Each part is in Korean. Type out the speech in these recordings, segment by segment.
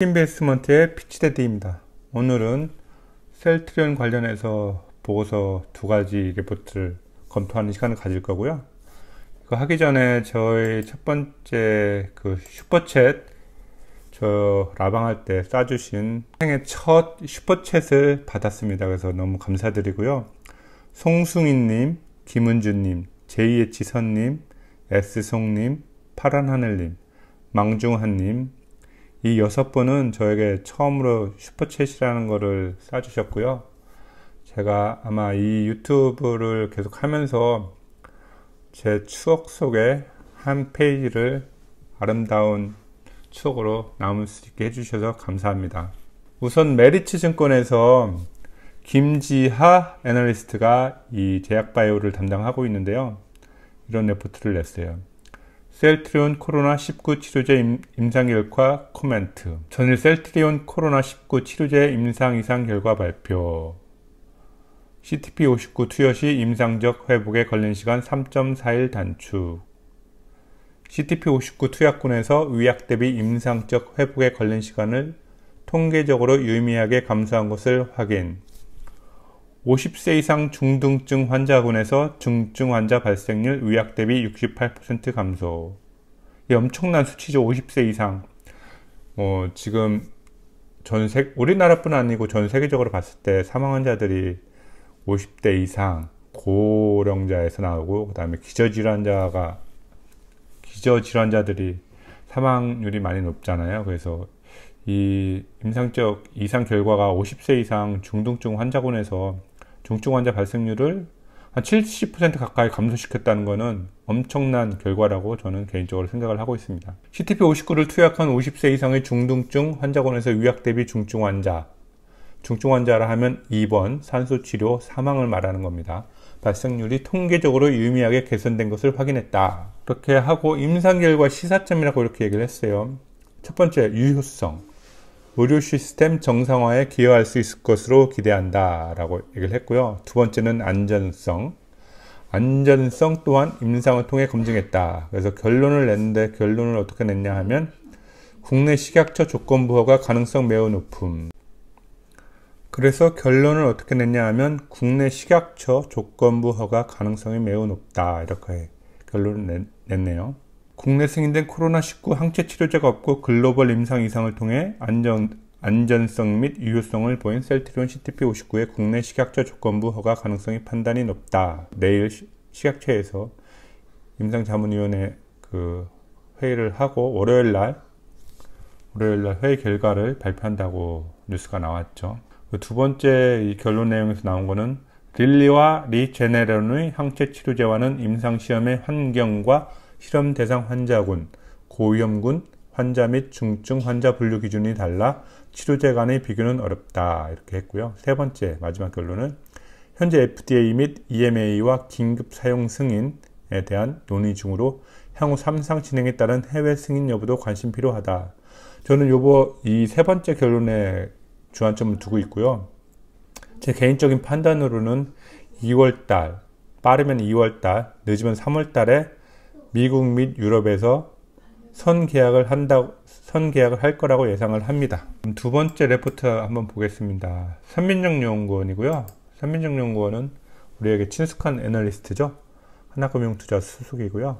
인베스먼트의 피치데드입니다. 오늘은 셀트리온 관련해서 보고서 두 가지 리포트를 검토하는 시간을 가질 거고요. 그 하기 전에 저희 첫 번째 그 슈퍼챗 저 라방할 때쏴주신 생애 첫 슈퍼챗을 받았습니다. 그래서 너무 감사드리고요. 송승희님, 김은주님, 제이의 지선님, S송님, 파란하늘님, 망중한님, 이 여섯 분은 저에게 처음으로 슈퍼챗이라는 거를 쏴주셨고요. 제가 아마 이 유튜브를 계속 하면서 제 추억 속에 한 페이지를 아름다운 추억으로 남을 수 있게 해주셔서 감사합니다. 우선 메리츠 증권에서 김지하 애널리스트가 이 제약바이오를 담당하고 있는데요. 이런 레포트를 냈어요. 셀트리온 코로나19 치료제 임상 결과 코멘트. 전일 셀트리온 코로나19 치료제 임상 이상 결과 발표. CTP59 투여 시 임상적 회복에 걸린 시간 3.4일 단축. CTP59 투약군에서 위약 대비 임상적 회복에 걸린 시간을 통계적으로 유의미하게 감소한 것을 확인. 50세 이상 중등증 환자군에서 중증 환자 발생률 의학 대비 68% 감소. 이 엄청난 수치죠. 50세 이상. 어, 지금 전 세, 우리나라뿐 아니고 전 세계적으로 봤을 때 사망 환자들이 50대 이상 고령자에서 나오고 그다음에 기저질환자가 기저질환자들이 사망률이 많이 높잖아요. 그래서 이 임상적 이상 결과가 50세 이상 중등증 환자군에서 중증 환자 발생률을 한 70% 가까이 감소시켰다는 것은 엄청난 결과라고 저는 개인적으로 생각을 하고 있습니다. CTP59를 투약한 50세 이상의 중등증 환자군에서 위약 대비 중증 환자, 중증 환자라 하면 2번 산소 치료 사망을 말하는 겁니다. 발생률이 통계적으로 유의미하게 개선된 것을 확인했다. 그렇게 하고 임상 결과 시사점이라고 이렇게 얘기를 했어요. 첫 번째 유효성. 의료 시스템 정상화에 기여할 수 있을 것으로 기대한다 라고 얘기를 했고요. 두 번째는 안전성. 안전성 또한 임상을 통해 검증했다. 그래서 결론을 냈는데 결론을 어떻게 냈냐 하면 국내 식약처 조건부허가 가능성 매우 높음. 그래서 결론을 어떻게 냈냐 하면 국내 식약처 조건부허가 가능성이 매우 높다. 이렇게 결론을 냈네요. 국내 승인된 코로나19 항체 치료제가 없고 글로벌 임상 이상을 통해 안전, 안전성 및 유효성을 보인 셀트리온 CTP59의 국내 식약처 조건부 허가 가능성이 판단이 높다. 내일 시, 식약처에서 임상자문위원회 그 회의를 하고 월요일 날 월요일 날 회의 결과를 발표한다고 뉴스가 나왔죠. 그두 번째 이 결론 내용에서 나온 거는 릴리와 리제네론의 항체 치료제와는 임상시험의 환경과 실험 대상 환자군, 고위험군, 환자 및 중증 환자 분류 기준이 달라 치료제 간의 비교는 어렵다. 이렇게 했고요. 세 번째 마지막 결론은 현재 FDA 및 EMA와 긴급 사용 승인에 대한 논의 중으로 향후 3상 진행에 따른 해외 승인 여부도 관심 필요하다. 저는 요거 이세 번째 결론에 주안점을 두고 있고요. 제 개인적인 판단으로는 2월달, 빠르면 2월달, 늦으면 3월달에 미국 및 유럽에서 선계약을 한다 선계약을 할 거라고 예상을 합니다. 두 번째 레포트 한번 보겠습니다. 선민정 연구원이고요. 선민정 연구원은 우리에게 친숙한 애널리스트죠. 하나금융투자 수석이고요.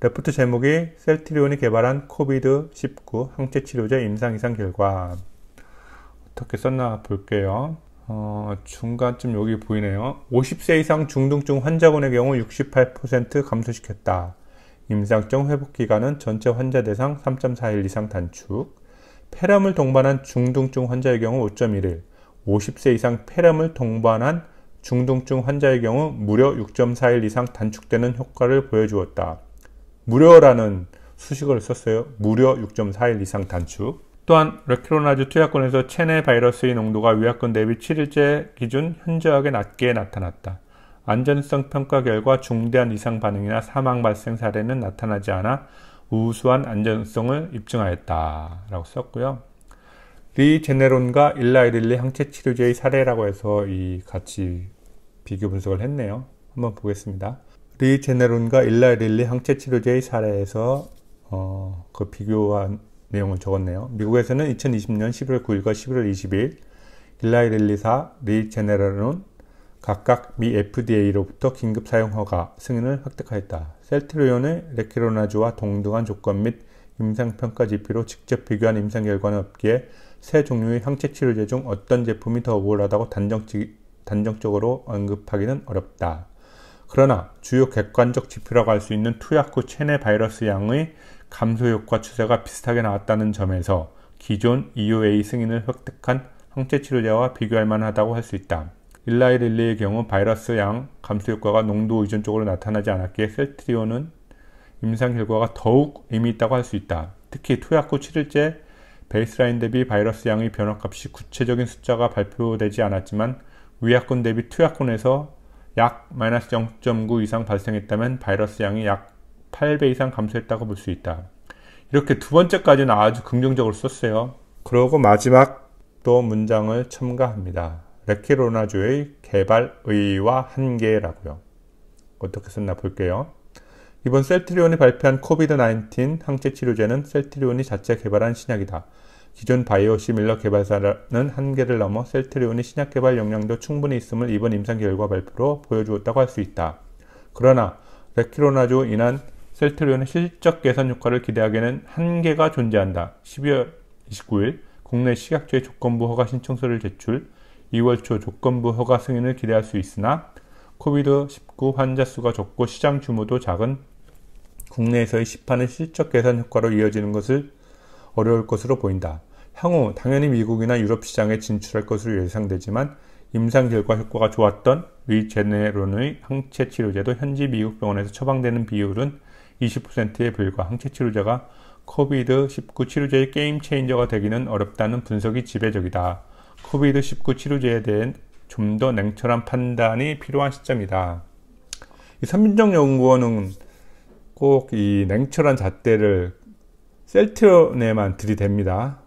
레포트 제목이 셀트리온이 개발한 코비드 19 항체 치료제 임상 이상 결과 어떻게 썼나 볼게요. 어, 중간쯤 여기 보이네요. 50세 이상 중등증 환자군의 경우 68% 감소시켰다. 임상증 회복 기간은 전체 환자 대상 3.4일 이상 단축, 폐렴을 동반한 중등증 환자의 경우 5.1일, 50세 이상 폐렴을 동반한 중등증 환자의 경우 무려 6.4일 이상 단축되는 효과를 보여주었다. 무려라는 수식어를 썼어요. 무려 6.4일 이상 단축. 또한 레키로나즈 투약권에서 체내 바이러스의 농도가 위약권 대비 7일째 기준 현저하게 낮게 나타났다. 안전성 평가 결과 중대한 이상 반응이나 사망 발생 사례는 나타나지 않아 우수한 안전성을 입증하였다라고 썼고요. 리제네론과 일라이릴리 항체 치료제의 사례라고 해서 이 같이 비교 분석을 했네요. 한번 보겠습니다. 리제네론과 일라이릴리 항체 치료제의 사례에서 어, 그 비교한 내용을 적었네요. 미국에서는 2020년 11월 9일과 11월 20일 일라이릴리사 리제네론론 각각 미 FDA로부터 긴급 사용 허가 승인을 획득하였다. 셀트리온의 레키로나주와 동등한 조건 및 임상평가 지표로 직접 비교한 임상 결과는 없기에 세 종류의 항체 치료제 중 어떤 제품이 더 우월하다고 단정적, 으로 언급하기는 어렵다. 그러나 주요 객관적 지표라고 할 수 있는 투약 후 체내 바이러스 양의 감소 효과 추세가 비슷하게 나왔다는 점에서 기존 EUA 승인을 획득한 항체 치료제와 비교할 만하다고 할 수 있다. 일라이릴리의 경우 바이러스 양 감소 효과가 농도 의존 쪽으로 나타나지 않았기에 셀트리온은 임상 결과가 더욱 의미 있다고 할 수 있다. 특히 투약 후 7일째 베이스라인 대비 바이러스 양의 변화값이 구체적인 숫자가 발표되지 않았지만 위약군 대비 투약군에서 약 마이너스 0.9 이상 발생했다면 바이러스 양이 약 8배 이상 감소했다고 볼 수 있다. 이렇게 두 번째까지는 아주 긍정적으로 썼어요. 그러고 마지막 또 문장을 첨가합니다. 맥키로나주의 개발의와 한계라고요. 어떻게 썼나 볼게요. 이번 셀트리온이 발표한 코비드-19 항체 치료제는 셀트리온이 자체 개발한 신약이다. 기존 바이오시밀러 개발사는 한계를 넘어 셀트리온이 신약 개발 역량도 충분히 있음을 이번 임상 결과 발표로 보여주었다고 할 수 있다. 그러나 레키로나주 인한 셀트리온의 실적 개선 효과를 기대하기에는 한계가 존재한다. 12월 29일 국내 식약처의 조건부 허가 신청서를 제출, 2월 초 조건부 허가 승인을 기대할 수 있으나 코비드19 환자 수가 적고 시장 규모도 작은 국내에서의 시판은 실적 개선 효과로 이어지는 것을 어려울 것으로 보인다. 향후 당연히 미국이나 유럽 시장에 진출할 것으로 예상되지만 임상 결과 효과가 좋았던 리제네론의 항체 치료제도 현지 미국 병원에서 처방되는 비율은 20%에 불과 항체 치료제가 코비드 19 치료제의 게임 체인저가 되기는 어렵다는 분석이 지배적이다. 코비드19 치료제에 대한좀 더 냉철한 판단이 필요한 시점이다. 이선민정 연구원은 꼭 이 냉철한 잣대를 셀트론에만 들이댑니다.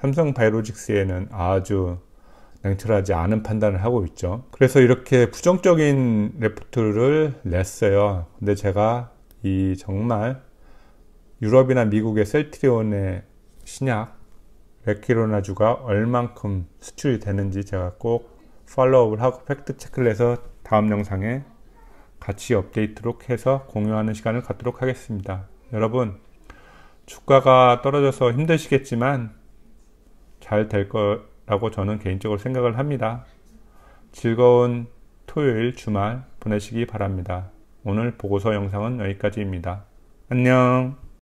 삼성 바이로직스에는 아주 냉철하지 않은 판단을 하고 있죠. 그래서 이렇게 부정적인 레포트를 냈어요. 근데 제가 이 정말 유럽이나 미국의 셀트리온의 신약 레키로나 주가 얼만큼 수출이 되는지 제가 꼭 팔로우업을 하고 팩트 체크를 해서 다음 영상에 같이 업데이트록 해서 공유하는 시간을 갖도록 하겠습니다. 여러분 주가가 떨어져서 힘드시겠지만 잘 될 거라고 저는 개인적으로 생각을 합니다. 즐거운 토요일 주말 보내시기 바랍니다. 오늘 보고서 영상은 여기까지입니다. 안녕